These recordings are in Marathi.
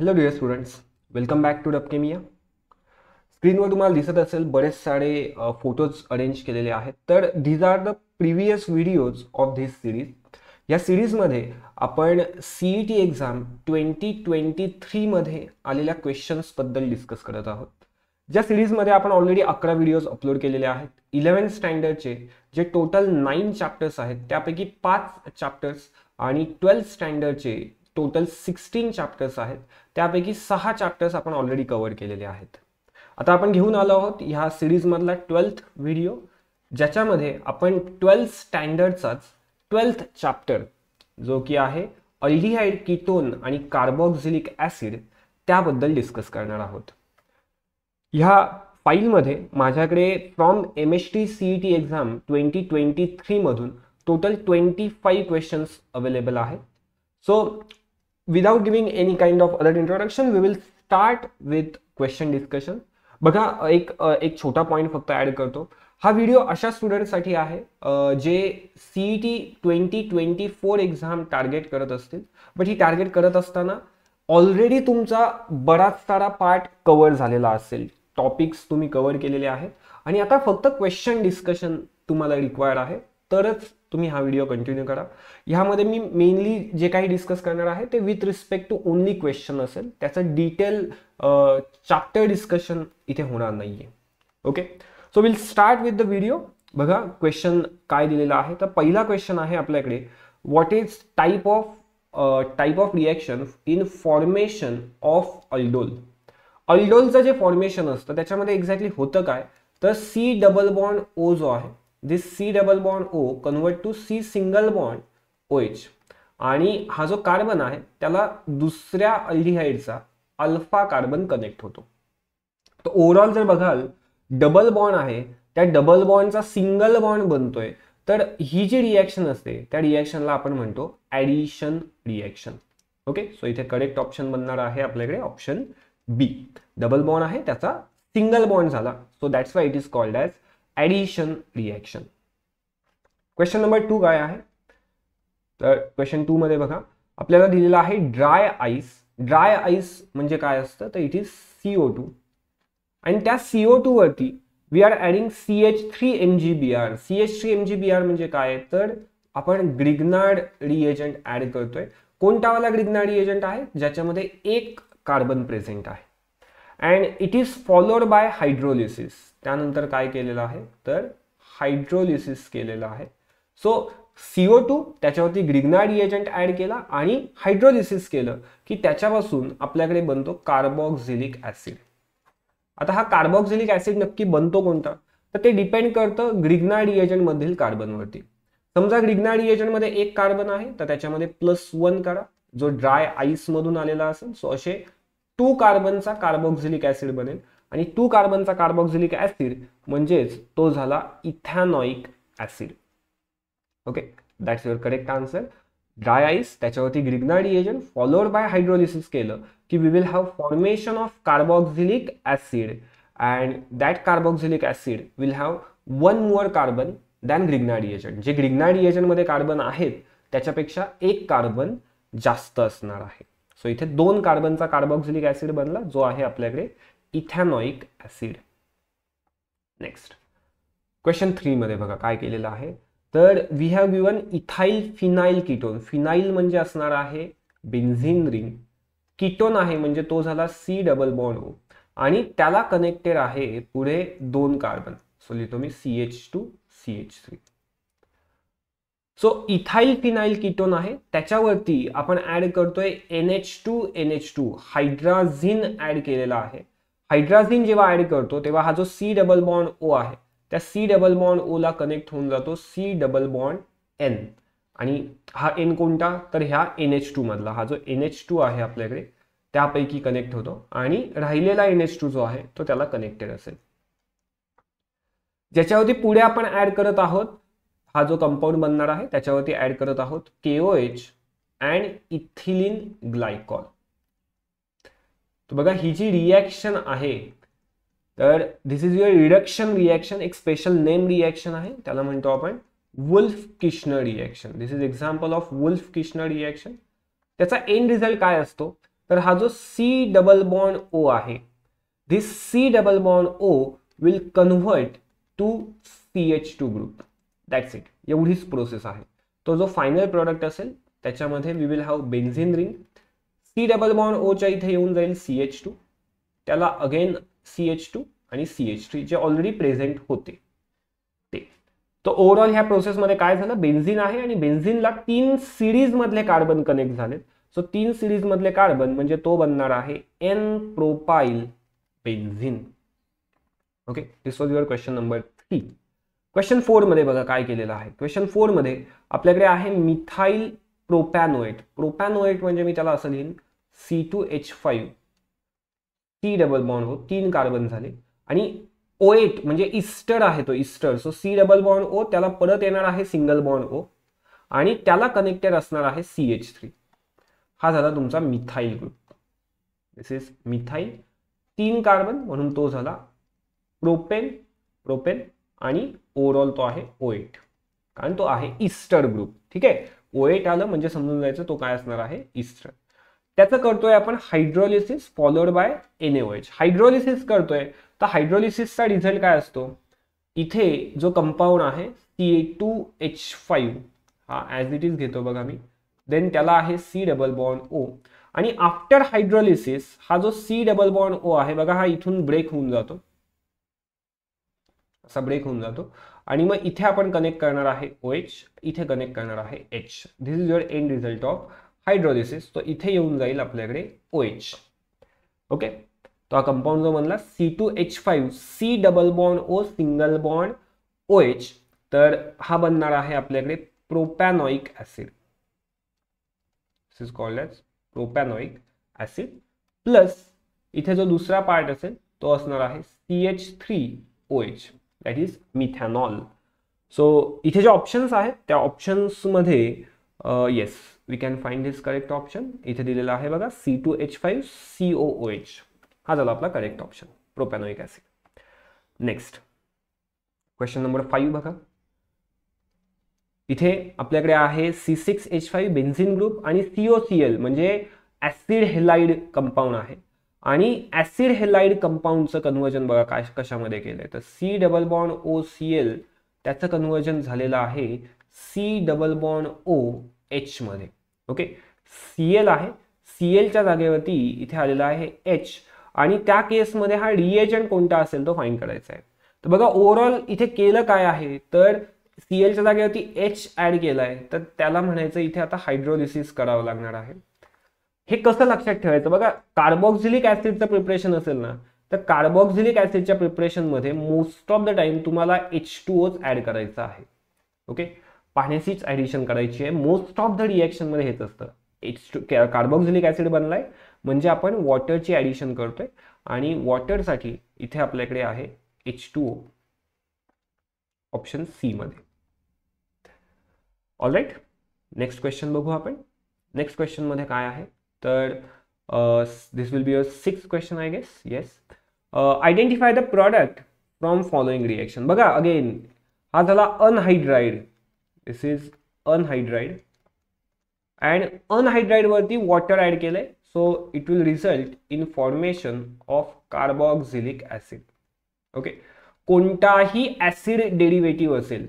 Hello dear students welcome back to डबकेमिया स्क्रीनवर तुम्हाला दिसत असेल बरेच सारे फोटोज अरेंज केलेले आहेत तर these are the previous videos of this series या सिरीजमध्ये आपण C E T exam twenty twenty थ्रीमध्ये आलेल्या क्वेश्चन्सबद्दल डिस्कस करत आहोत ज्या सिरीजमध्ये आपण ऑलरेडी अकरा व्हिडिओज अपलोड केलेले आहेत इलेवन्थ स्टँडर्डचे जे टोटल नाईन चॅप्टर्स आहेत त्यापैकी पाच चॅप्टर्स आणि ट्वेल्थ स्टँडर्डचे टोटल सिक्स्टीन चॅप्टर्स आहेत त्यापैकी सहा चॅप्टर्स आपण ऑलरेडी कव्हर केलेले आहेत आता आपण घेऊन आलो आहोत ह्या सिरीजमधला ट्वेल्थ व्हिडिओ ज्याच्यामध्ये आपण ट्वेल्थ स्टँडर्डचाच ट्वेल्थ चॅप्टर जो की आहे अल्डिहाइड किटोन आणि कार्बोक्झिलिक ऍसिड त्याबद्दल डिस्कस करणार आहोत ह्या फाईलमध्ये माझ्याकडे from M S T C E T exam twenty twenty थ्रीमधून total twenty five questions available आहेत so without giving any kind of other introduction we will start with question discussion बघा एक एक छोटा पॉईंट फक्त ॲड करतो हा व्हिडिओ अशा स्टुडंटसाठी आहे जे C E T twenty twenty four exam target करत असतील बट ही टार्गेट करत असताना ऑलरेडी तुमचा बराच सारा पार्ट कवर झालेला असेल टॉपिक्स तुम्ही कवर केलेले आहेत आणि आता फक्त क्वेश्चन डिस्कशन तुम्हाला रिक्वायर्ड आहे तरच तुम्ही हा व्हिडिओ कंटिन्यू करा ह्यामध्ये मी मेनली जे काही डिस्कस करणार आहे ते with respect to only question असेल त्याचं डिटेल चाप्टर डिस्कशन इथे होणार नाही आहे okay so will start with the video बघा क्वेश्चन काय दिलेला आहे तर पहिला क्वेश्चन आहे आपल्याकडे what is type of type of reaction in formation of aldol अल्डोलचं जे फॉर्मेशन असतं त्याच्यामध्ये एक्झॅक्टली होतं काय तर सी डबल बॉन्ड ओ जो आहे this C double bond O convert to C single bond O H आणि हा जो कार्बन आहे त्याला दुसऱ्या अल्डिहाइडचा अल्फा कार्बन कनेक्ट होतो तर ओव्हरऑल जर बघाल डबल बॉन्ड आहे त्या डबल बॉन्डचा सिंगल बॉन्ड बनतोय तर ही जी रिॲक्शन असते त्या रिॲक्शनला आपण म्हणतो ऍडिशन रिॲक्शन ओके सो इथे करेक्ट ऑप्शन बनणार आहे आपल्याकडे ऑप्शन बी डबल बॉन्ड आहे त्याचा सिंगल बॉन्ड झाला so that's why it is called as addition reaction question number two काय आहे तर क्वेश्चन टू मध्ये बघा आपल्याला दिलेला आहे ड्राय आईस ड्राय आईस म्हणजे काय असतं तर इट इज सीओ टू आणि त्या सीओ टू वरती we are adding C H three M G B R C H three M G B R म्हणजे काय तर आपण ग्रिग्नाड रिएजंट ॲड करतोय कोणतावाला ग्रिग्नाड रिएजंट आहे ज्याच्यामध्ये एक कार्बन प्रेझेंट आहे and it is followed by hydrolysis त्यानंतर काय केलेलं आहे तर हायड्रोलिसिस केलेलं आहे सो सीओ टू त्याच्यावरती ग्रिग्नार्ड रिएजंट ॲड केला आणि हायड्रोलिसिस केलं की त्याच्यापासून आपल्याकडे बनतो कार्बॉक्झिलिक ऍसिड आता हा कार्बॉक्झिलिक ऍसिड नक्की बनतो कोणता तर ते डिपेंड करतं ग्रिग्नाड मधील कार्बनवरती समजा ग्रिग्नाड एजंटमध्ये एक कार्बन आहे तर त्याच्यामध्ये प्लस वन करा जो ड्राय आईसमधून आलेला असेल सो असे टू कार्बनचा कार्बोक्झिलिक ऍसिड बनेल आणि टू कार्बनचा कार्बोक्झिलिक ऍसिड म्हणजेच तो झाला ethanoic acid okay that's your correct answer dry ice त्याच्यावरती Grignard agent followed by hydrolysis केलं की we will have formation of carboxylic acid and that carboxylic acid will have one more carbon than Grignard agent जे ग्रिग्नाडी एजंटमध्ये कार्बन आहेत त्याच्यापेक्षा एक कार्बन जास्त असणार आहे सो इथे दोन कार्बनचा कार्बोक्झिलिक ऍसिड बनला जो आहे आपल्याकडे इथॅनॉइक ऍसिड नेक्स्ट क्वेश्चन थ्रीमध्ये बघा काय केलेलं आहे तर we have given ethyl phenyl ketone phenyl म्हणजे असणार आहे बेन्झिन रिंग किटोन आहे म्हणजे तो झाला सी डबल बॉन्ड हो आणि त्याला कनेक्टेड आहे पुढे दोन कार्बन सो लिहितो मी C H two C H three so ethyl phenyl ketone आहे त्याच्यावरती आपण ऍड करतोय N H two N H two hydrazine add केलेला आहे हायड्राझिन जेव्हा ऍड करतो तेव्हा हा जो सी डबल बॉन्ड ओ आहे त्या सी डबल बॉन्ड ओला कनेक्ट होऊन जातो सी डबल बॉन्ड एन आणि हा एन कोणता तर ह्या एन एच मधला हा जो एन एच टू आहे आपल्याकडे त्यापैकी कनेक्ट होतो आणि राहिलेला एन एच टू जो आहे तो त्याला कनेक्टेड असेल ज्याच्यावरती पुढे आपण ऍड करत आहोत हा जो कंपाऊंड बनणार आहे त्याच्यावरती ऍड करत आहोत केओ एच अँड इथिलीन ग्लायकॉल तर बघा ही जी रिॲक्शन आहे तर this is your reduction reaction एक स्पेशल नेम रिॲक्शन आहे त्याला म्हणतो आपण Wolff Kishner reaction this is example of Wolff Kishner reaction त्याचा एंड रिझल्ट काय असतो तर हा जो सी डबल बॉन्ड ओ आहे this C double bond O will convert to C H two group that's it एवढीच प्रोसेस आहे तो जो फायनल प्रोडक्ट असेल त्याच्यामध्ये we will have benzene ring C double bond ओच्या इथे येऊन जाईल सी एच टू त्याला अगेन सी एच टू आणि सी एच थ्री जे ऑलरेडी प्रेझेंट होते ते तर ओव्हरऑल ह्या प्रोसेसमध्ये काय झालं बेन्झिन आहे आणि बेन्झिनला तीन सिरीजमधले कार्बन कनेक्ट झालेत सो तीन सिरीजमधले कार्बन म्हणजे तो बनणार आहे N propyl benzene okay this was your question number three question फोरमध्ये बघा काय केलेलं आहे क्वेश्चन फोरमध्ये आपल्याकडे आहे मिथाईल प्रोपॅनोएट प्रोपॅनोएट म्हणजे मी त्याला असं लिहीन C two H five T double bond हो तीन कार्बन झाले आणि ओ एट म्हणजे इस्टर आहे तो ester so C double bond O त्याला परत येणार आहे सिंगल बॉन्ड ओ आणि त्याला कनेक्टेड असणार आहे सी एच थ्री हा झाला तुमचा methyl group this is methyl तीन कार्बन म्हणून तो झाला प्रोपेन प्रोपेन आणि ओव्हरऑल तो आहे ओ एट कारण तो आहे इस्टर ग्रुप ठीक आहे ओ एट आलं म्हणजे समजून जायचं तो काय असणार आहे इस्टर त्याचं करतोय आपण hydrolysis followed by N A O H hydrolysis करतोय तर हायड्रोलिसिसचा रिझल्ट काय असतो इथे जो कंपाऊंड आहे C A two H five हा ॲज इट इज घेतो बघा मी देन त्याला आहे सी डबल बॉन्ड ओ आणि आफ्टर हायड्रोलिसिस हा जो सी डबल बॉन्ड ओ आहे बघा हा इथून ब्रेक होऊन जातो असा ब्रेक होऊन जातो आणि मग इथे आपण कनेक्ट करणार आहे ओ एच इथे कनेक्ट करणार आहे H this is your end result of hydrolysis तो इथे येऊन जाईल आपल्याकडे ओ एच ओके तो हा कंपाऊंड जो म्हणला C two H five C double bond O single bond O H तर हा बनणार आहे आपल्याकडे propanoic acid this is called as propanoic acid plus इथे जो दुसरा पार्ट असेल तो असणार आहे C H three O H that is methanol so इथे जे ऑप्शन्स आहेत त्या ऑप्शन्समध्ये yes we can find his correct option इथे दिलेला आहे बघा C two H five C ओ ओ एच हा झाला आपला correct option propanoic acid next question number five बघा इथे आपल्याकडे आहे C six H five benzene group आणि सीओ सी एल म्हणजे ॲसिड हेलाइड कंपाऊंड आहे आणि ऍसिड हेलाइड कंपाऊंडचं कन्वर्जन बघा काय कशामध्ये केलंय तर C double bond O C L त्याचं कन्वर्जन झालेलं आहे C double bond O H मध्ये ओके सी एल आहे सी एलच्या जागेवरती इथे आलेला आहे एच आणि त्या केसमध्ये हा रिएजंट कोणता असेल तो फाईन करायचा आहे तर बघा ओव्हरऑल इथे केलं काय आहे तर सी एलच्या जागेवरती एच ऍड केलं आहे तर त्याला म्हणायचं इथे आता हायड्रोलिसिस करावं लागणार आहे हे कसं लक्षात ठेवायचं बघा कार्बोक्झिलिक ऍसिडचं प्रिपरेशन असेल ना तर कार्बोक्झिलिक ऍसिडच्या प्रिपरेशनमध्ये मोस्ट ऑफ द टाइम तुम्हाला एच टू ओच ऍड करायचं आहे ओके पाण्याचीच ऍडिशन करायची आहे मोस्ट ऑफ द रिॲक्शनमध्ये हेच असतं एच टू कार्बॉक्झिलिक ऍसिड बनलाय म्हणजे आपण वॉटरची ॲडिशन करतोय आणि वॉटरसाठी इथे आपल्याकडे आहे एच टू ओ ऑप्शन सीमध्ये ऑल राईट नेक्स्ट क्वेश्चन बघू आपण नेक्स्ट क्वेश्चनमध्ये काय आहे तर this will be a six question I guess yes identify the product from following reaction बघा अगेन हा झाला anhydride this is anhydride and anhydride वरती वॉटर ॲड केलंय so it will result in formation of carboxylic acid okay कोणताही ॲसिड डेरिवेटिव्ह असेल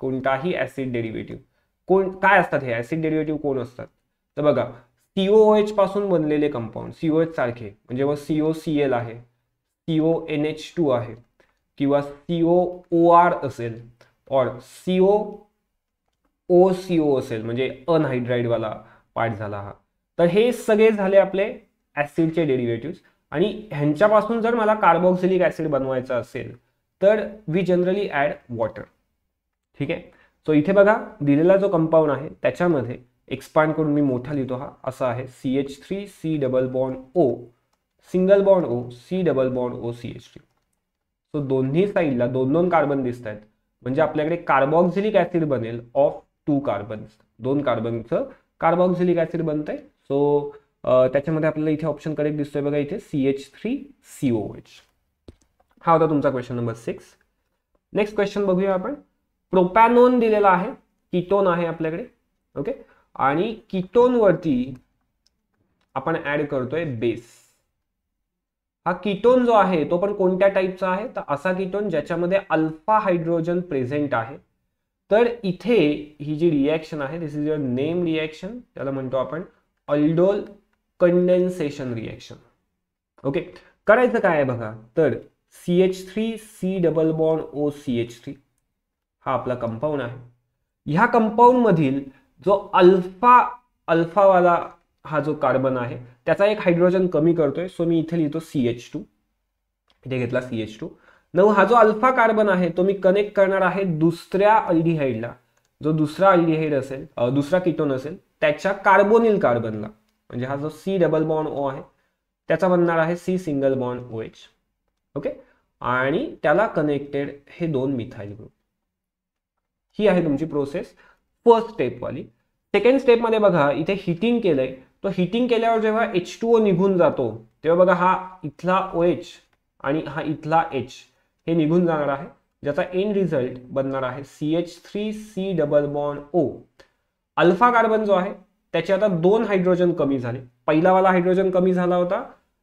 कोणताही ॲसिड डेरिवेटिव्ह कोण काय असतात हे ॲसिड डेरिवेटिव्ह कोण असतात तर बघा सीओ एच पासून बनलेले कंपाऊंड सीओ एच सारखे म्हणजे मग सीओ सी एल आहे सीओ एन एच टू आहे किंवा सीओ ओ आर असेल और सीओ ओ असेल म्हणजे अनहायड्राईडवाला पार्ट झाला हा तर हे सगळे झाले आपले ॲसिडचे डेरिवेटिव्स आणि ह्यांच्यापासून जर मला कार्बोक्सिलिक ऍसिड बनवायचा असेल तर वी जनरली ऍड वॉटर ठीक आहे सो इथे बघा दिलेला जो कंपाऊंड आहे त्याच्यामध्ये एक्सपांड करून मी मोठा लिहितो हा असा आहे C H three C double bond O single bond O C double bond O C H three so दोन्ही साईडला दोन दोन कार्बन दिसत आहेत म्हणजे आपल्याकडे कार्बॉक्झिलिक ऍसिड बनेल ऑफ टू कार्बन्स दोन कार्बनचं कार्बॉक्झिलिक ऍसिड बनतंय सो त्याच्यामध्ये आपल्याला इथे ऑप्शन करेक्ट दिसतोय बघा इथे C H three C O H हा होता तुमचा question number six next question बघूया आपण प्रोपॅनोन दिलेला आहे किटोन आहे आपल्याकडे ओके आणि वरती आपण ऍड करतोय बेस हा किटोन जो आहे तो पण कोणत्या टाईपचा आहे तर असा किटोन ज्याच्यामध्ये अल्फा हायड्रोजन प्रेझेंट आहे तर इथे ही जी रिॲक्शन आहे this is your name reaction त्याला म्हणतो आपण अल्डोल कंडेन्सेशन रिॲक्शन ओके करायचं काय आहे बघा तर C H three C double bond O C H three हा आपला कंपाऊंड आहे ह्या मधील जो अल्फा अल्फावाला हा जो कार्बन आहे त्याचा एक हायड्रोजन कमी करतोय सो मी इथे लिहितो सी एच टू इथे घेतला सी एच टू नऊ हा जो अल्फा कार्बन आहे तो मी कनेक्ट करणार आहे दुसऱ्या अल्डिहाइडला जो दुसरा अल्डीहाइड असेल दुसरा किटोन असेल त्याच्या कार्बोनिल कार्बनला म्हणजे हा जो सी डबल बॉन्ड ओ आहे त्याचा बनणार आहे C single bond O H okay आणि त्याला कनेक्टेड हे दोन मिथाईल ग्रुप ही आहे तुमची प्रोसेस फर्स्ट स्टेपवाली सेकंड स्टेपमध्ये बघा इथे हिटिंग केलंय तो हिटिंग केल्यावर जेव्हा एच टू ओ निघून जातो तेव्हा बघा हा इथला ओ एच आणि हा इथला एच हे निघून जाणार आहे ज्याचा एन रिझल्ट बनणार आहे C H three C double bond O alpha carbon जो आहे त्याचे आता दोन हायड्रोजन कमी झाले पहिलावाला हायड्रोजन कमी झाला होता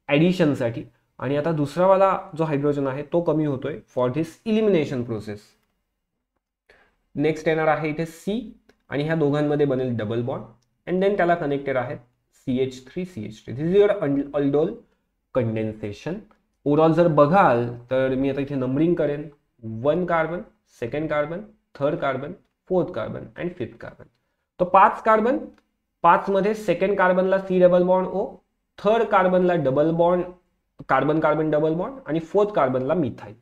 ॲडिशनसाठी आणि आता दुसरावाला जो हायड्रोजन आहे तो कमी होतोय for this elimination process next येणार आहे इथे सी आणि ह्या दोघांमध्ये बनेल डबल बॉन्ड अँड देन त्याला कनेक्टेड आहेत C H three C H three this is your aldol condensation overall जर बघाल तर मी आता इथे नंबरिंग करेन one carbon second carbon third carbon fourth carbon and fifth carbon तर पाच कार्बन पाचमध्ये सेकंड कार्बनला C double bond O third कार्बनला double bond carbon carbon double bond आणि फोर्थ कार्बनला मिथाईल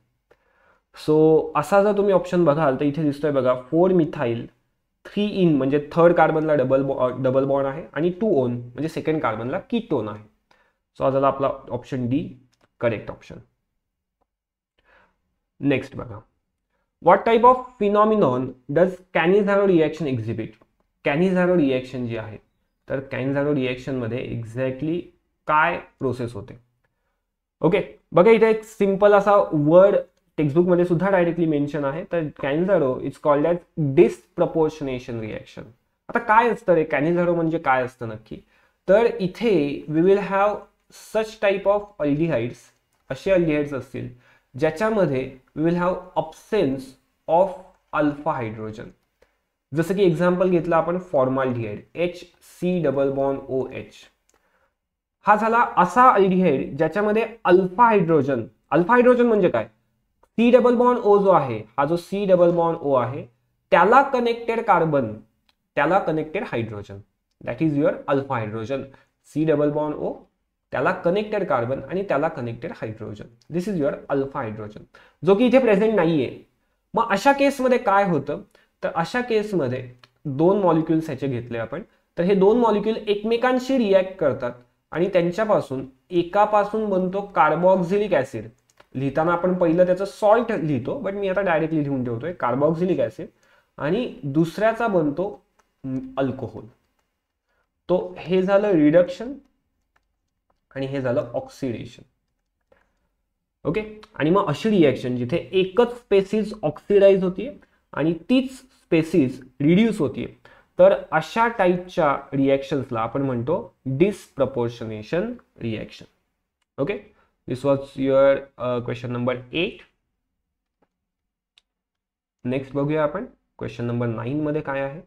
सो असा जर तुम्ही ऑप्शन बघाल तर इथे दिसतोय बघा फोर मिथाईल थ्री इन म्हणजे थर्ड कार्बनला डबल बॉ डबल बॉन्ड आहे आणि टू ओन म्हणजे सेकंड कार्बनला कीटोन आहे सो हा झाला आपला option D correct option next बघा what type of phenomenon does Cannizzaro reaction exhibit Cannizzaro reaction जे आहे तर कॅनिझारो रिॲक्शनमध्ये एक्झॅक्टली काय प्रोसेस होते ओके बघा इथे एक सिंपल असा वर्ड टेक्स्टबुकमध्ये सुद्धा डायरेक्टली मेन्शन आहे तर Cannizzaro it's called as disproportionation reaction आता काय असतं रे कॅनिझारो म्हणजे काय असतं नक्की तर इथे we will have such type of aldehydes असे अल्डिहाइड्स असतील ज्याच्यामध्ये we will have absence of alpha hydrogen जसं की एक्झाम्पल घेतला आपण फॉर्माल्डिहाइड एच सी डबल बॉन ओ एच हा झाला असा अल्डिहाइड ज्याच्यामध्ये अल्फा हायड्रोजन अल्फा हायड्रोजन म्हणजे काय सी डबल बॉन्ड ओ जो आहे हा जो सी डबल बॉन्ड ओ आहे त्याला कनेक्टेड कार्बन त्याला connected hydrogen that is your alpha hydrogen C double bond O त्याला कनेक्टेड कार्बन आणि त्याला connected hydrogen this is your alpha hydrogen जो की इथे प्रेझेंट नाहीये मग अशा केसमध्ये काय होतं तर अशा केसमध्ये दोन मॉलिक्युल्स ह्याचे घेतले आपण तर हे दोन मॉलिक्युल एकमेकांशी रिॲक्ट करतात आणि त्यांच्यापासून एकापासून बनतो कार्बोक्झिलिक ऍसिड लिहिताना आपण पहिलं त्याचं सॉल्ट लिहितो बट मी आता डायरेक्टली लिहून ठेवतोय कार्बॉक्झिलिक ऍसिड आणि दुसऱ्याचा बनतो अल्कोहोल तो हे झालं रिडक्शन आणि हे झालं ऑक्सिडेशन ओके आणि मग अशी रिॲक्शन जिथे एकच स्पेसिस ऑक्सिडाईज होतीये आणि तीच स्पेसिस रिड्यूस होतीये तर अशा टाईपच्या रिॲक्शन्सला आपण म्हणतो disproportionation reaction okay this was your uh, question number next बघूया आपण क्वेश्चन नंबर नाईन मध्ये काय आहे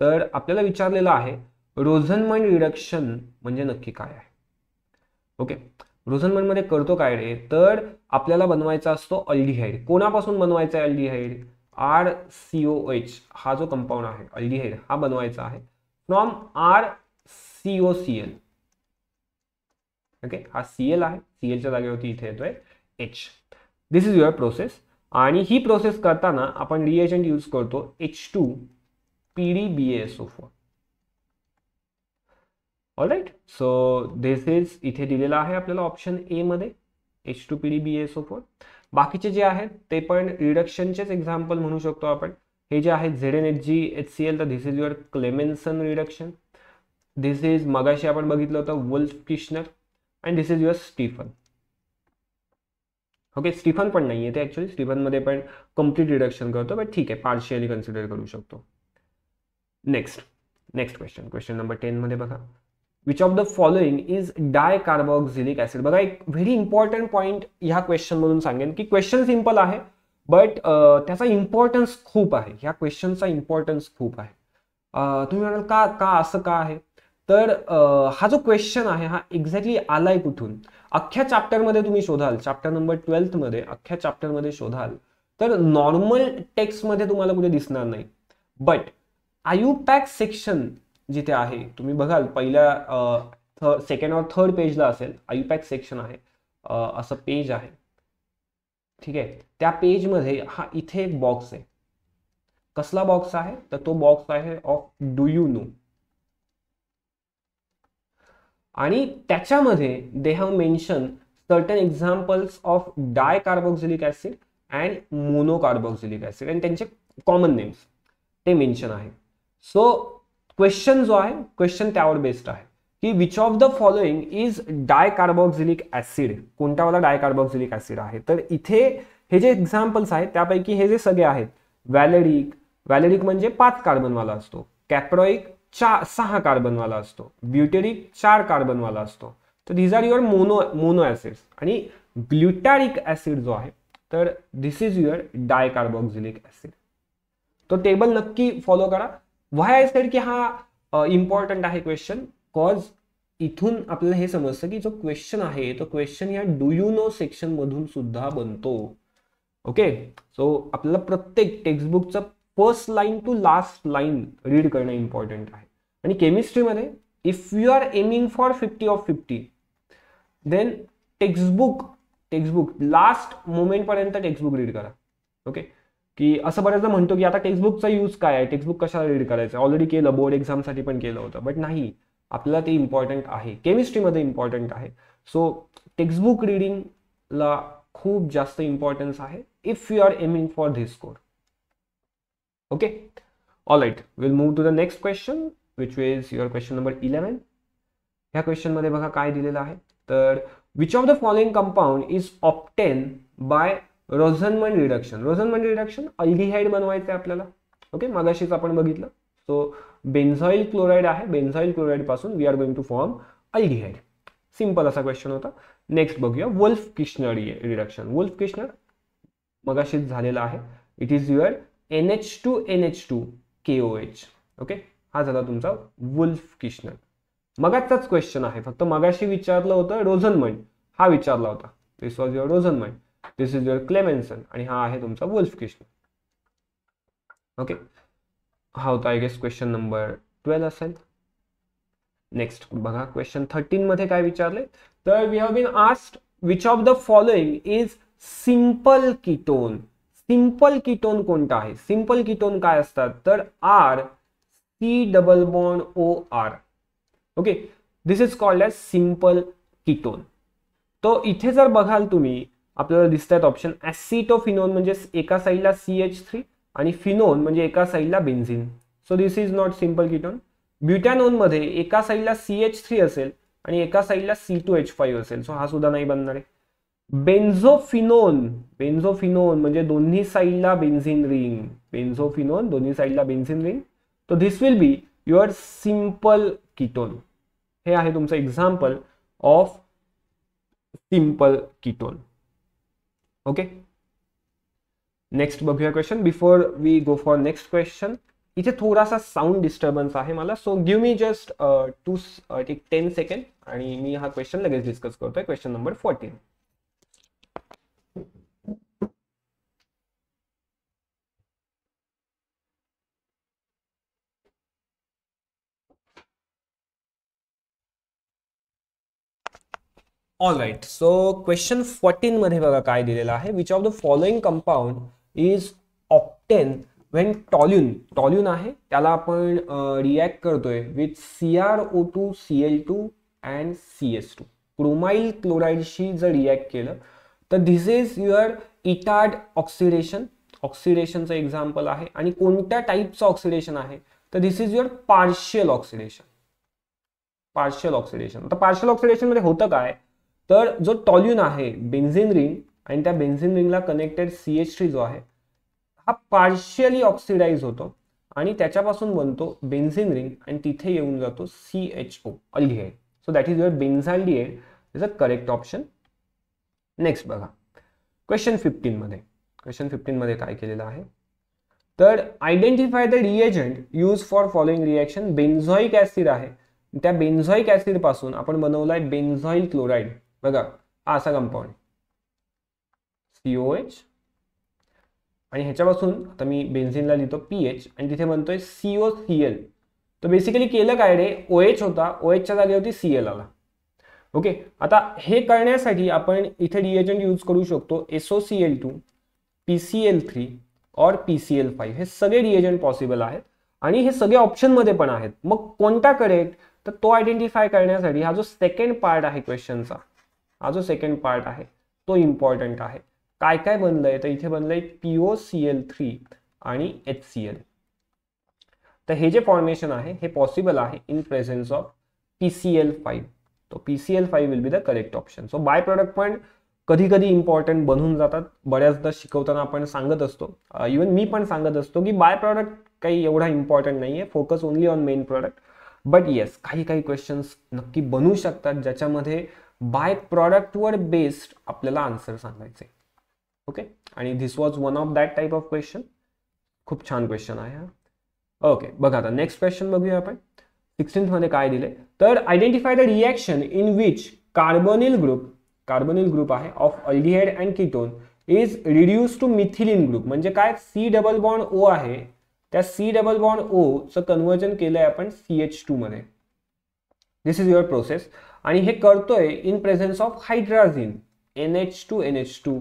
तर आपल्याला विचारलेलं आहे रोझनमन रिडक्शन म्हणजे नक्की काय आहे ओके रोझनमन मध्ये करतो काय रे तर आपल्याला बनवायचा असतो अल्डिहाईड कोणापासून बनवायचा आहे aldehyde R C O H हा जो कंपाऊंड आहे अल्डिहाईड हा बनवायचा आहे from R C C L okay हा सी एल आहे सी एलच्या जागेवरती इथे येतोय H this is your process आणि ही प्रोसेस करताना आपण रिएजंट यूज करतो H two P D B S O four all right so this is इथे दिलेला आहे आपल्याला ऑप्शन ए मध्ये H two P D B S O four बाकीचे जे आहेत ते पण रिडक्शनचेच एक्झाम्पल म्हणू शकतो आपण हे जे आहेत Z N H G H C L तर this is your Clemmensen reduction this is मगाशी आपण बघितलं होतं Wolff Kishner and this is your Stephen okay Stephen पण नाही आहे ते स्टीफन स्टीफनमध्ये पण कम्प्लीट रिडक्शन करतो बट ठीक आहे पार्शियली कन्सिडर करू शकतो next next question question number टेनमध्ये बघा which of the following is di carboxylic acid बघा एक व्हेरी इम्पॉर्टंट पॉईंट ह्या क्वेश्चनमधून सांगेन की क्वेश्चन सिम्पल आहे बट त्याचा इम्पॉर्टन्स खूप आहे ह्या क्वेश्चनचा इम्पॉर्टन्स खूप आहे तुम्ही म्हणाल का का असं का आहे तर हा जो क्वेश्चन आहे हा एक्झॅक्टली आलाय कुठून अख्ख्या चॅप्टरमध्ये तुम्ही शोधाल चॅप्टर नंबर ट्वेल्थमध्ये अख्ख्या चॅप्टरमध्ये शोधाल तर नॉर्मल टेक्स्टमध्ये तुम्हाला कुठे दिसणार नाही बट पॅक सेक्शन जिथे आहे तुम्ही बघाल पहिल्या सेकंड और थर्ड पेजला असेल आयुपॅक सेक्शन आहे असं पेज आहे ठीक आहे त्या पेजमध्ये हा इथे एक बॉक्स आहे कसला बॉक्स आहे तर तो बॉक्स आहे ऑफ डू यू नो आणि त्याच्यामध्ये they have mention certain examples of di carboxylic acid and carboxylic acid आणि त्यांचे कॉमन नेम्स ते मेन्शन आहे सो क्वेश्चन जो आहे क्वेश्चन त्यावर बेस्ड आहे की which of the following is di carboxylic acid कोणतावाला डाय कार्बोक्झिलिक ॲसिड आहे तर इथे हे जे एक्झाम्पल्स आहेत त्यापैकी हे जे सगळे आहेत व्हॅलेडिक व्हॅलेडिक म्हणजे पाच कार्बनवाला असतो कॅप्रॉइक चार सहा कार्बनवाला असतो ब्युटेरिक चार कार्बनवाला असतो तर these are your mono mono acid आणि ग्ल्युटॅरिक ऍसिड जो आहे तर this is your di carboxylic acid तो टेबल नक्की फॉलो करा व्हाय आय सेड की हा इम्पॉर्टंट आहे क्वेश्चन कॉज इथून आपल्याला हे समजतं की जो क्वेश्चन आहे तो क्वेश्चन या डू यू नो सेक्शन मधून सुद्धा बनतो ओके सो आपल्याला प्रत्येक टेक्स्टबुकचं first line to last line read करणं इम्पॉर्टंट आहे आणि केमिस्ट्रीमध्ये if you are aiming for fifty of fifty then textbook textbook last मोमेंटपर्यंत टेक्स्टबुक रीड करा ओके की असं बऱ्याचदा म्हणतो की आता टेक्स्टबुकचा यूज काय आहे टेक्स्टबुक कशाला रीड करायचं ऑलरेडी केलं बोर्ड एक्झामसाठी पण केलं होतं बट नाही आपल्याला ते इम्पॉर्टंट आहे केमिस्ट्रीमध्ये इम्पॉर्टंट आहे सो टेक्स्टबुक रिडिंगला खूप जास्त इम्पॉर्टन्स आहे if you are aiming for this score okay all right we'll move to the next question which is your question 11 ह्या क्वेश्चन मध्ये बघा काय दिलेलं आहे तर which of the following compound is obtain by Rosenmund reduction Rosenmund reduction aldehyde बनवायचं आहे आपल्याला ओके मगाशीच आपण बघितलं सो बेन्झॉईल क्लोराईड आहे बेन्झॉईल क्लोराईड पासून we are going to form aldehyde simple असा क्वेश्चन होता नेक्स्ट बघूया Wolff Kishner reduction Wolff Kishner मगाशीच झालेला आहे it is your N H two N H two K O H okay हा झाला तुमचा वुल्फ किशनर मगाचाच क्वेश्चन आहे फक्त मगाशी विचारलं होतं रोझनमंड हा विचारला होता this was your Rosenmund this is your Clemmensen आणि हा आहे तुमचा वुल्फ किशनर ओके हा होता I guess question number twelve असेल नेक्स्ट बघा क्वेश्चन थर्टीन मध्ये काय विचारले तर we have been asked which of the following is simple ketone simple ketone कोणता आहे सिंपल कीटोन काय असतात तर R C double bond O R okay this is called as simple ketone तो इथे जर बघाल तुम्ही आपल्याला दिसतात ऑप्शन ॲसिटोफिनोन म्हणजे एका साईडला सी एच थ्री आणि फिनोन म्हणजे एका साईडला benzene so this is not simple ketone मध्ये एका साईडला सी एच थ्री असेल आणि एका साईडला सी टू एच फाईव्ह असेल सो हा सुद्धा नाही बनणार आहे बेन्झोफिनोन बेन्झोफिनोन म्हणजे दोन्ही साइडला बेन्झिन रिंग बेन्झोफिनोन दोन्ही साईडला बेन्झिन रिंग तो this will be your simple ketone हे आहे तुमचं example of simple ketone okay next बघूया question before we go for next question इथे थोडासा साऊंड डिस्टर्बन्स आहे मला so give me just two ten second आणि मी हा क्वेश्चन लगेच डिस्कस करतोय question number fourteen all right so question fourteen मध्ये बघा काय दिलेलं आहे which of the following compound is obtain Wien toluene toluene आहे त्याला आपण रिॲक्ट करतोय with C R O two C L two and C S two chromyl क्लोराईडशी जर रिॲक्ट केलं तर this is your Etard oxidation ऑक्सिडेशनचं एक्झाम्पल आहे आणि कोणत्या टाईपचं ऑक्सिडेशन आहे तर this is your partial oxidation partial oxidation तर पार्शियल ऑक्सिडेशनमध्ये होतं काय तर जो टॉल्युन आहे बेन्झिन रिंग आणि त्या बेन्झिन रिंगला कनेक्टेड सी एच थ्री जो आहे हा पार्शियली ऑक्सिडाइज होतो आणि त्याच्यापासून बनतो बेन्झिन रिंग आणि तिथे येऊन जातो C H O aldehyde so that is your benzaldehyde is a correct option next बघा क्वेश्चन फिफ्टीनमध्ये क्वेश्चन फिफ्टीनमध्ये काय केलेलं आहे तर identify the reagent use for following reaction benzoic acid आहे त्या बेन्झॉईक पासून आपण बनवला आहे बेन्झॉईल क्लोराईड बघा असा कंपाऊंड सीओ एच आणि ह्याच्यापासून आता मी बेन्झिनला लिहितो पी एच आणि तिथे म्हणतोय सीओ सी एल तर बेसिकली केलं काय रे ओ एच होता ओ एचच्या जागेवरती सी एल आला ओके आता हे करण्यासाठी आपण इथे डिएजंट यूज करू शकतो S O C L two P C L three और पी सी एल फाईव्ह हे सगळे रिएजंट पॉसिबल आहेत आणि हे सगळे मध्ये पण आहेत मग कोणता करेक्ट तर तो आयडेंटिफाय करण्यासाठी हा जो सेकंड पार्ट आहे क्वेश्चनचा हा जो सेकंड पार्ट आहे तो इम्पॉर्टंट आहे काय काय बनलंय तर इथे बनलंय पीओ सी एल थ्री आणि एच सी एल तर हे जे फॉर्मेशन आहे हे पॉसिबल आहे in presence of P C L five तो P C L five will be the correct option so by product पण कधी कधी इम्पॉर्टंट बनून जातात बऱ्याचदा शिकवताना आपण सांगत असतो इवन मी पण सांगत असतो की बाय प्रॉडक्ट काही एवढा इम्पॉर्टंट नाही आहे focus only on main product but yes काही काही क्वेश्चन्स नक्की बनू शकतात ज्याच्यामध्ये बाय वर बेस्ड आपल्याला आन्सर आहे ओके आणि this was one of that type of question खूप छान क्वेश्चन आहे ओके बघा आता नेक्स्ट क्वेश्चन बघूया आपण मध्ये काय दिले तर identify the reaction in which carbonyl group carbonyl group आहे of aldehyde and ketone is reduce to methylene group म्हणजे काय सी डबल बॉन्ड ओ आहे त्या सी डबल बॉन्ड ओचं कन्वर्जन केलंय आपण सी एच टू मध्ये दिस इज युअर प्रोसेस आणि हे करतोय in presence of hydrazine N H two N H two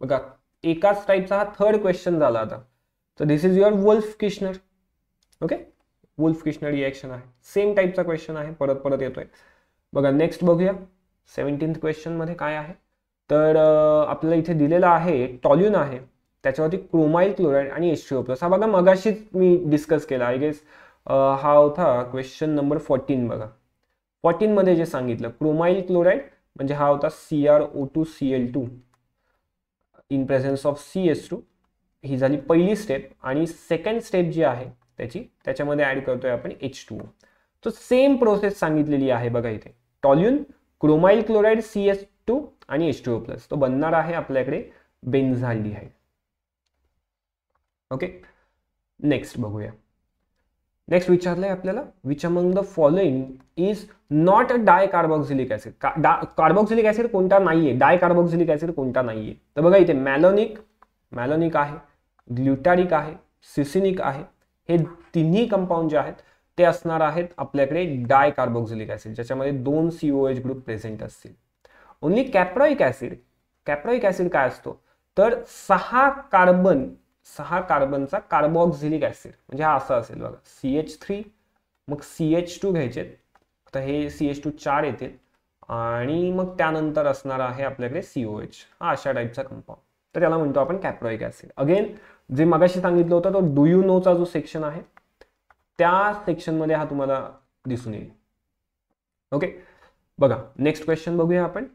बघा एकाच टाईपचा हा थर्ड क्वेश्चन झाला आता तर this is your Wolff Kishner okay Wolff Kishner reaction आहे सेम टाईपचा क्वेश्चन आहे परत परत येतोय बघा नेक्स्ट बघूया सेवन्टीन्थ क्वेश्चनमध्ये काय आहे तर आपल्याला इथे दिलेला आहे टॉल्युन आहे त्याच्यावरती क्रोमाईल क्लोराईड आणि टी ओ प्लस हा बघा मगाशीच मी डिस्कस केला आय गेस हा होता क्वेश्चन नंबर फोर्टीन बघा मध्ये जे सांगितलं क्रोमाईल क्लोराईड म्हणजे हा होता C R O two C L two in presence of C S two ही झाली पहिली स्टेप आणि सेकंड स्टेप जी आहे त्याची त्याच्यामध्ये ऍड करतोय आपण एच टू तो सेम प्रोसेस सांगितलेली आहे बघा इथे toluene chromyl chloride C S two आणि एच टू ओ प्लस तो बनणार आहे आपल्याकडे आहे ओके नेक्स्ट बघूया नेक्स्ट विचारलंय आपल्याला which among the following is not a dicarboxylic acid carboxylic acid कोणता नाहीये डाय कार्बॉक्झिलिक ऍसिड कोणता नाहीये तर बघा इथे मॅलोनिक मॅलोनिक आहे ग्ल्युटारिक आहे सिसिनिक आहे हे तिन्ही कंपाऊंड जे आहेत ते असणार आहेत आपल्याकडे डाय कार्बोक्झिलिक ऍसिड ज्याच्यामध्ये दोन एच ग्रुप प्रेझेंट असतील only caproic acid caproic acid काय असतो तर सहा कार्बन सहा कार्बनचा कार्बोक्झिलिक ऍसिड म्हणजे हा असा असेल बघा सी एच थ्री मग सी एच टू घ्यायचे आता हे सी एच टू चार येतील आणि मग त्यानंतर असणार आहे आपल्याकडे सीओ एच हा अशा टाईपचा कंपाऊंड तर याला म्हणतो आपण कॅप्रोइक ऍसिड अगेन जे मगाशी सांगितलं होतं तो डू यू नोचा जो सेक्शन आहे त्या सेक्शनमध्ये हा तुम्हाला दिसून येईल ओके बघा नेक्स्ट क्वेश्चन बघूया आपण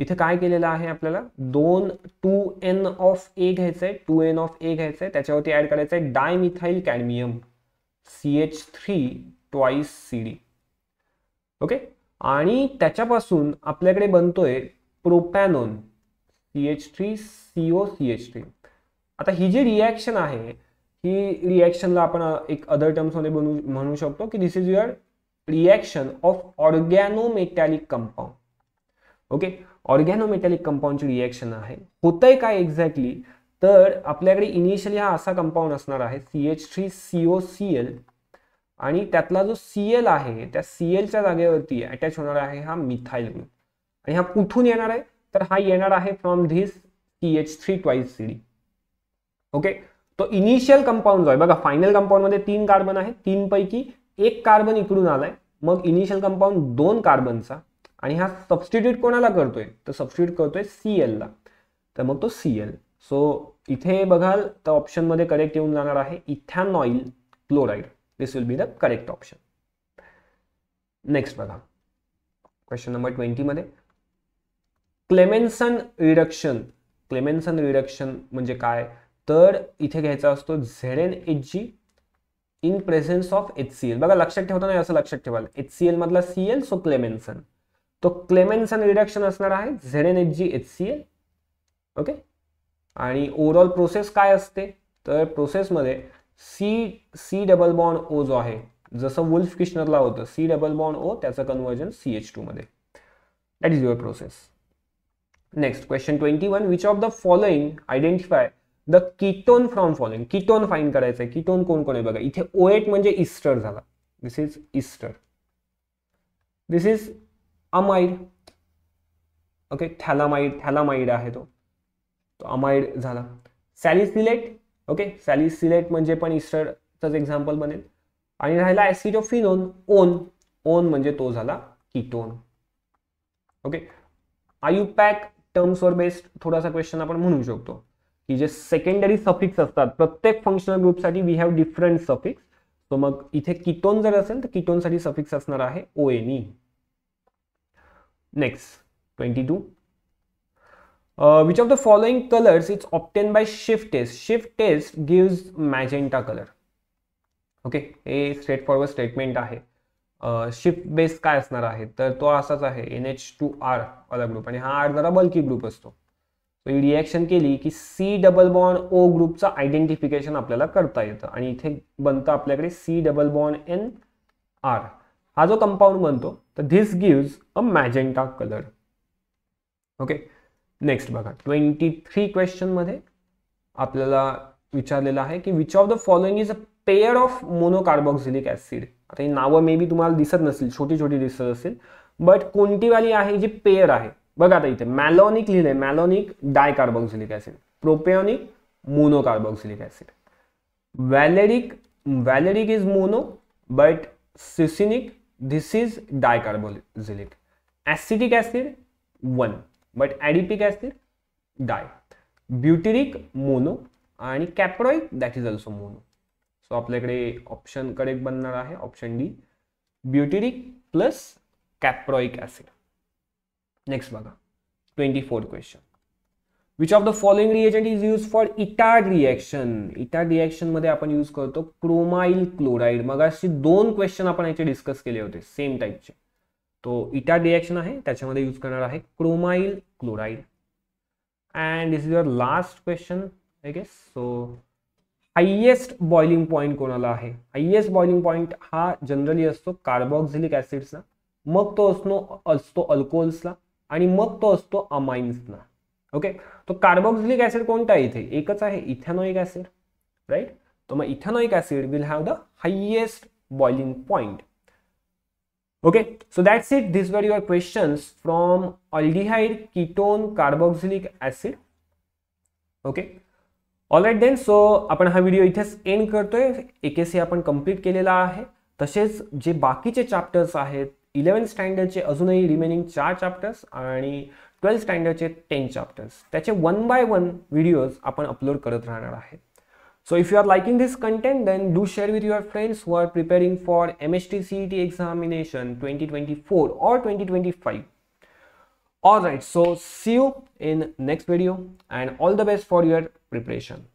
इथे काय केलेलं आहे आपल्याला दोन टू एन ऑफ ए घ्यायचं आहे टू एन ऑफ ए घ्यायचं आहे त्याच्यावरती ऍड करायचं आहे dimethyl cadmium C H three twice C D okay आणि त्याच्यापासून आपल्याकडे बनतोय propanone C H three C O C H three आता ही जी रिॲक्शन आहे ही रिॲक्शनला आपण एक अदर टर्म्समध्ये बनू म्हणू शकतो की this is your reaction of organometallic compound compound okay organometallic कंपाऊंडची रिएक्शन आहे होतंय काय एक्झॅक्टली तर आपल्याकडे इनिशियली हा असा कंपाऊंड असणार आहे C H three C O C L आणि त्यातला जो सी एल आहे त्या सी एलच्या जागेवरती अटॅच होणार आहे हा मिथाईल ग्रुप आणि हा कुठून येणार आहे तर हा येणार आहे from this C H three twice C D okay तो इनिशियल कंपाऊंड जो आहे बघा फायनल कंपाऊंडमध्ये तीन कार्बन आहे तीन पैकी एक कार्बन इकडून आलाय मग इनिशियल कंपाऊंड दोन कार्बनचा आणि हा सबस्टिट्यूट कोणाला करतोय तर सबस्टिट्यूट करतोय सी ला तर मग तो सी एल सो इथे बघाल तर ऑप्शनमध्ये करेक्ट येऊन जाणार आहे ethanoyl chloride this will be the correct option next बघा क्वेश्चन नंबर ट्वेंटीमध्ये क्लेमेन्सन रिडक्शन क्लेमेन्सन रिडक्शन म्हणजे काय तर इथे घ्यायचा असतो Z N H G in presence of H C L बघा लक्षात ठेवताना असं लक्षात ठेवाल एच सी एल मधला सी एल सो क्लेमेन्सन तो क्लेमेन्सन रिडक्शन असणार आहे N H G H C L okay आणि ओव्हरऑल प्रोसेस काय असते तर प्रोसेसमध्ये C C double bond O जो आहे जसं वुल्फ किशनरला होतं सी डबल बॉन्ड ओ त्याचं कन्वर्जन सी एच टू मध्ये that is your process next question twenty one which of the following identify the ketone from following ketone find करायचं आहे किटोन कोण कोण आहे बघा इथे ओ एट म्हणजे इस्टर झाला this is ester this is amide okay phthalimide phthalimide आहे तो तो अमाइड झाला सॅलिसिलेट ओके सॅलिसिलेट म्हणजे पण इस्टरचंच एक्झाम्पल बनेल आणि राहिला ॲसिडोफिनोन ओन ओन म्हणजे तो झाला किटोन ओके आयुपॅक वर बेस्ड थोडासा क्वेश्चन आपण म्हणू शकतो की जे सेकंडरी सफिक्स असतात प्रत्येक फंक्शनल ग्रुपसाठी we have different suffix so मग इथे किटोन जर असेल तर किटोनसाठी सफिक्स असणार आहे O Next, 22. Uh, which of the following colors is obtained by shift test? Shift test gives magenta color. Okay हे फॉरवर्ड स्टेटमेंट आहे शिफ्ट uh, बेस काय असणार आहे तर तो असाच आहे एन एच टू आर वाला ग्रुप आणि हा आर जरा बल्की ग्रुप असतो सो ही रिॲक्शन केली की सी डबल बॉन्ड ओ ग्रुपचं आयडेंटिफिकेशन आपल्याला करता येतं आणि इथे बनतं आपल्याकडे C double bond N R हा जो कंपाऊंड बनतो तर this gives a magenta colour okay next बघा ट्वेंटी थ्री क्वेश्चनमध्ये आपल्याला विचारलेलं आहे की which of the following is a pair of monocarboxylic acid आता ही नावं मे बी तुम्हाला दिसत नसतील छोटी छोटी दिसत असतील बट कोणती वाली आहे जी पेअर आहे बघा आता इथे मॅलॉनिक लिहिलंय मॅलॉनिक डायकार्बोक्झिलिक acid प्रोपेओनिक मोनोकार्बॉक्सिलिक acid व्हॅलेरिक व्हॅलेरिक is mono but सिसिनिक this is dicarboxylic acidic acid one but adipic acid di butyric mono आणि कॅप्रोइक that is also mono so आपल्याकडे ऑप्शन करेक्ट बनना है option D butyric plus कॅप्रोइक acid next बघा twenty four question which of the following reagent is use for इटा रिएक्शन इटा रिएक्शन मध्ये आपण यूज करतो क्रोमाइल क्लोराईड मग अशी दोन क्वेश्चन आपण याचे डिस्कस केले होते सेम टाईपचे तो इटा रिएक्शन आहे त्याच्यामध्ये यूज करणार आहे chromyl chloride and this is your last question I guess so highest boiling point कोणाला आहे हायएस्ट बॉइलिंग पॉईंट हा जनरली असतो कार्बॉक्झिलिक ॲसिड्सला मग तो असतो असतो अल्कोहोल्सला आणि मग तो असतो अमाइन्सला ओके तो कार्बोक्सिलिक ऍसिड कोणता आहे इथे एकच आहे इथेनोइक ऍसिड राईट तर मग ethanoic acid will have the highest boiling point okay so that's it this were your questions from aldehyde ketone carboxylic acid okay all right then so आपण हा व्हिडिओ इथेच एंड करतोय एकेसी आपण कंप्लीट केलेला आहे तसेच जे बाकीचे चॅप्टर्स आहेत इलेवन स्टँडर्डचे अजूनही रिमेनिंग चार चॅप्टर्स आणि ट्वेल्थ स्टँडर्डचे टेन चॅप्टर्स त्याचे वन बाय वन व्हिडिओज आपण अपलोड करत राहणार आहे so if you are liking this content then do share with your friends who are preparing for M S T C T examination twenty twenty four और twenty twenty five All right, so see you in next video and all the best for your preparation.